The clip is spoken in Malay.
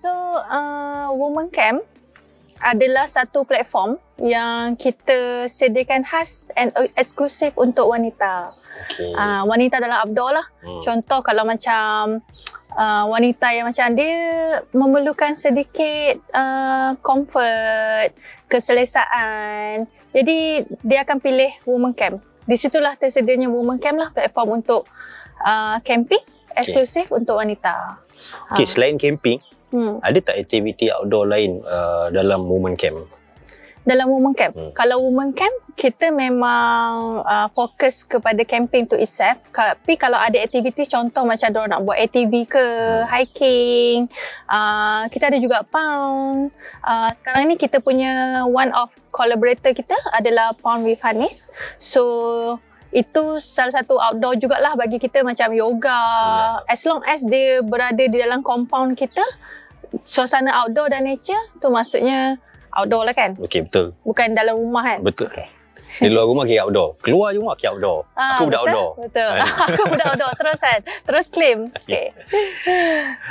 So, uh, Woman Camp adalah satu platform yang kita sediakan khas and e- eksklusif untuk wanita. Okay. Uh, ah, wanita dalam outdoor lah. Hmm. Contoh kalau macam uh, wanita yang macam dia memerlukan sedikit uh, comfort, keselesaan. Jadi, dia akan pilih Woman Camp. Di situlah tersedianya Woman Camp lah platform untuk uh, camping eksklusif okay. untuk wanita. Okay, uh. Ah. selain camping, hmm. ada tak aktiviti outdoor lain uh, dalam women camp? Dalam women camp? Hmm. Kalau women camp, kita memang uh, fokus kepada camping tu itself. Tapi kalau ada aktiviti contoh macam mereka nak buat ATV ke, hmm. hiking, uh, kita ada juga pound. Uh, sekarang ni kita punya one of collaborator kita adalah pound with Hanis. So, itu salah satu outdoor jugalah bagi kita macam yoga. Hmm. As long as dia berada di dalam compound kita, suasana outdoor dan nature tu maksudnya outdoor lah kan? Okey betul. Bukan dalam rumah kan? Betul. Lah. Di luar rumah kira outdoor. Keluar rumah kira outdoor. Ha, Aku budak outdoor. Betul. Kan? Aku budak outdoor terus kan? Terus claim. Ya. Okay.